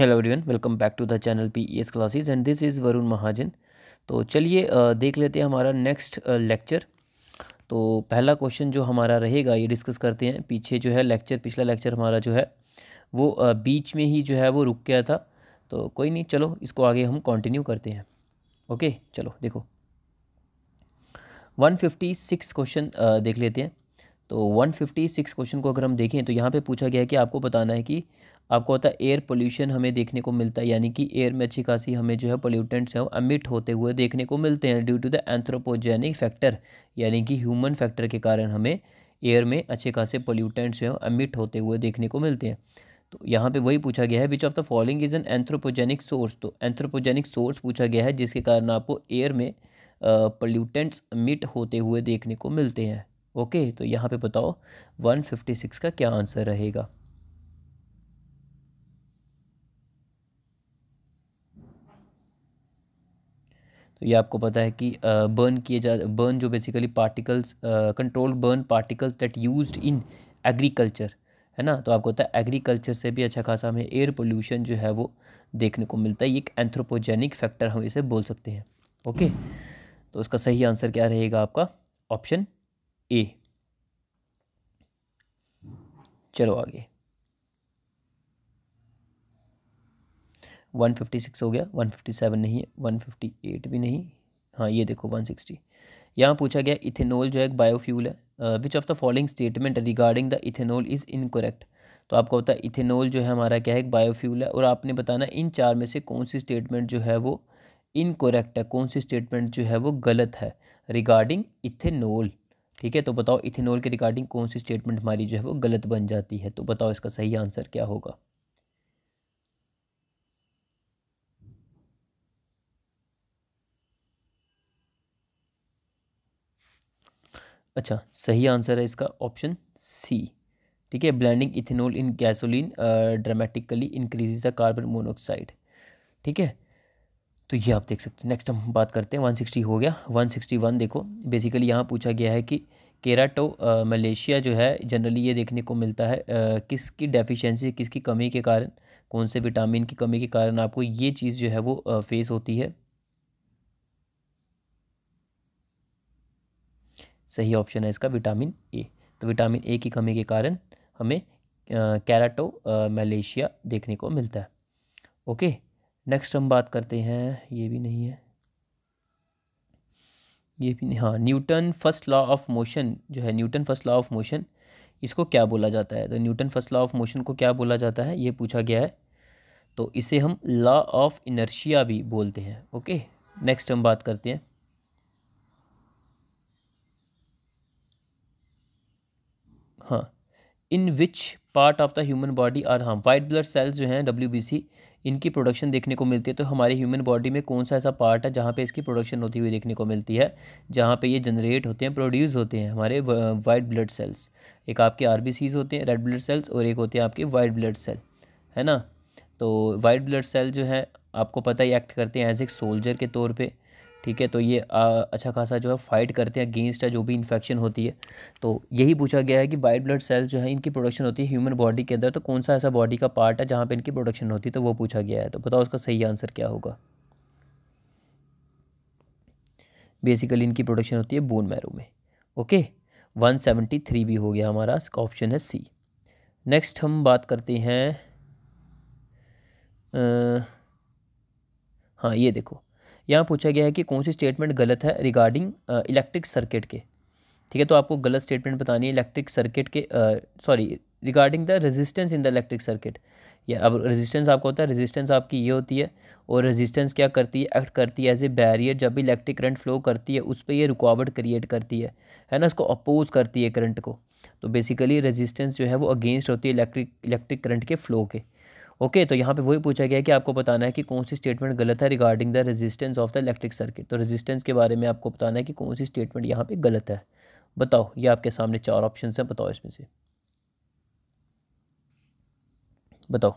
hello everyone welcome back to the channel P E S classes and this is Varun Mahajan तो चलिए देख लेते हैं हमारा नेक्स्ट लेक्चर तो पहला क्वेश्चन जो हमारा रहेगा ये डिस्कस करते हैं पीछे जो है लेक्चर पिछला लेक्चर हमारा जो है वो बीच में ही जो है वो रुक गया था तो कोई नहीं चलो इसको आगे हम कॉन्टिन्यू करते हैं ओके चलो देखो वन क्वेश्चन देख लेते हैं तो 156 क्वेश्चन को अगर हम देखें तो यहाँ पे पूछा गया है कि आपको बताना है कि आपको होता है एयर पोल्यूशन हमें देखने को मिलता है यानी कि एयर में अच्छी खासी हमें जो है पोल्यूटेंट्स हैं वो अमिट होते हुए देखने को मिलते हैं due to the anthropogenic factor यानी कि ह्यूमन फैक्टर के कारण हमें एयर में अच्छे खासे पोल्यूटेंट्स हैं अमिट होते हुए देखने को मिलते हैं तो यहाँ पे वही पूछा गया है which of the following is an anthropogenic source तो एंथ्रोपोजेनिक सोर्स पूछा गया है जिसके कारण आपको एयर में पोल्यूटेंट्स मिट होते हुए देखने को मिलते हैं ओके तो यहाँ पे बताओ 156 का क्या आंसर रहेगा तो ये आपको पता है कि बर्न किए जा बर्न जो basically particles control burn particles that use in agriculture है ना तो आपको पता है एग्रीकल्चर से भी अच्छा खासा हमें एयर पोल्यूशन जो है वो देखने को मिलता है ये एक एंथ्रोपोजेनिक फैक्टर हम इसे बोल सकते हैं ओके तो उसका सही आंसर क्या रहेगा आपका ऑप्शन ए चलो आगे वन फिफ्टी सिक्स हो गया वन फिफ्टी सेवन नहीं है वन फिफ्टी एट भी नहीं हाँ ये देखो वन सिक्सटी यहाँ पूछा गया इथेनॉल जो है एक बायोफ्यूल है which of the following statement regarding the ethanol is incorrect तो आपको होता है इथेनॉल जो है हमारा क्या है एक बायोफ्यूल है और आपने बताना इन चार में से कौन सी स्टेटमेंट जो है वो इनकोरेक्ट है कौन सी स्टेटमेंट जो है वो गलत है रिगार्डिंग इथेनॉल ठीक है तो बताओ इथेनॉल के रिगार्डिंग कौन सी स्टेटमेंट हमारी जो है वो गलत बन जाती है तो बताओ इसका सही आंसर क्या होगा अच्छा सही आंसर है इसका ऑप्शन सी ठीक है blending ethanol in gasoline dramatically increase the carbon monoxide ठीक है तो ये आप देख सकते हैं नेक्स्ट हम बात करते हैं 160 हो गया 161 देखो बेसिकली यहाँ पूछा गया है कि केराटो मलेशिया जो है जनरली ये देखने को मिलता है किसकी डेफिशिएंसी किसकी कमी के कारण कौन से विटामिन की कमी के कारण आपको ये चीज़ जो है वो फेस होती है सही ऑप्शन है इसका विटामिन ए तो विटामिन ए की कमी के कारण हमें कैराटो मलेशिया देखने को मिलता है ओके नेक्स्ट हम बात करते हैं ये भी नहीं है ये भी नहीं हाँ Newton first law of motion जो है Newton first law of motion इसको क्या बोला जाता है तो Newton first law of motion को क्या बोला जाता है ये पूछा गया है तो इसे हम लॉ ऑफ इनर्शिया भी बोलते हैं ओके नेक्स्ट हम बात करते हैं हाँ in which part of the human body are हाँ वाइट ब्लड सेल्स जो हैं डब्ल्यू बी सी इनकी प्रोडक्शन देखने को मिलती है तो हमारे ह्यूमन बॉडी में कौन सा ऐसा पार्ट है जहाँ पे इसकी प्रोडक्शन होती हुई देखने को मिलती है जहाँ पे ये जनरेट होते हैं प्रोड्यूस होते हैं हमारे वाइट ब्लड सेल्स एक आपके आर बी सीज होते हैं रेड ब्लड सेल्स और एक होते हैं आपके वाइट ब्लड सेल है ना तो वाइट ब्लड सेल जो है आपको पता ही एक्ट करते हैं एज एक सोल्जर के तौर पर ठीक है तो ये आ, अच्छा खासा जो है फाइट करते हैं अगेंस्ट है जो भी इन्फेक्शन होती है तो यही पूछा गया है कि वाइट ब्लड सेल्स जो है इनकी प्रोडक्शन होती है ह्यूमन बॉडी के अंदर तो कौन सा ऐसा बॉडी का पार्ट है जहाँ पर इनकी प्रोडक्शन होती है तो वो पूछा गया है तो बताओ उसका सही आंसर क्या होगा बेसिकली इनकी प्रोडक्शन होती है बोन मैरो में ओके वन सेवेंटी थ्री भी हो गया हमारा इसका ऑप्शन है सी नेक्स्ट हम बात करते हैं आ, हाँ ये देखो यहाँ पूछा गया है कि कौन सी स्टेटमेंट गलत है रिगार्डिंग इलेक्ट्रिक सर्किट के ठीक है तो आपको गलत स्टेटमेंट बतानी है इलेक्ट्रिक सर्किट के sorry regarding the resistance in the electric circuit या अब रेजिस्टेंस आपका होता है रेजिस्टेंस आपकी ये होती है और रेजिस्टेंस क्या करती है एक्ट करती है एज ए बैरियर जब भी इलेक्ट्रिक करंट फ्लो करती है उस पर ये रुकावट क्रिएट करती है है ना इसको अपोज करती है करंट को तो बेसिकली रेजिस्टेंस जो है वो अगेंस्ट होती है इलेक्ट्रिक इलेक्ट्रिक करंट के फ्लो के ओके तो यहाँ पे वही पूछा गया कि आपको बताना है कि कौन सी स्टेटमेंट गलत है regarding the resistance of the electric circuit तो रेजिस्टेंस के बारे में आपको बताना है कि कौन सी स्टेटमेंट यहाँ पे गलत है बताओ ये आपके सामने चार ऑप्शन हैं बताओ इसमें से बताओ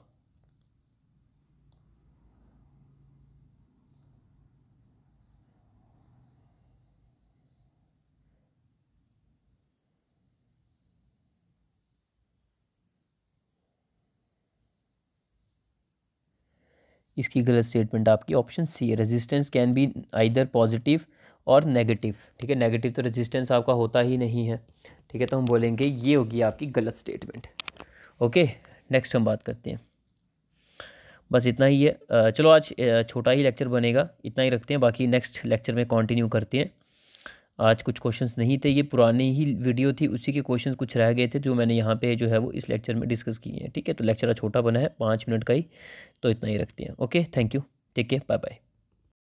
इसकी गलत स्टेटमेंट आपकी ऑप्शन सी है resistance can be either positive और नेगेटिव ठीक है नेगेटिव तो रेजिस्टेंस आपका होता ही नहीं है ठीक है तो हम बोलेंगे ये होगी आपकी गलत स्टेटमेंट ओके नेक्स्ट हम बात करते हैं बस इतना ही है चलो आज छोटा ही लेक्चर बनेगा इतना ही रखते हैं बाकी नेक्स्ट लेक्चर में कंटिन्यू करते हैं आज कुछ क्वेश्चंस नहीं थे ये पुरानी ही वीडियो थी उसी के क्वेश्चंस कुछ रह गए थे जो मैंने यहाँ पे जो है वो इस लेक्चर में डिस्कस किए हैं ठीक है तो लेक्चर छोटा बना है पाँच मिनट का ही तो इतना ही रखते हैं okay thank you take care bye bye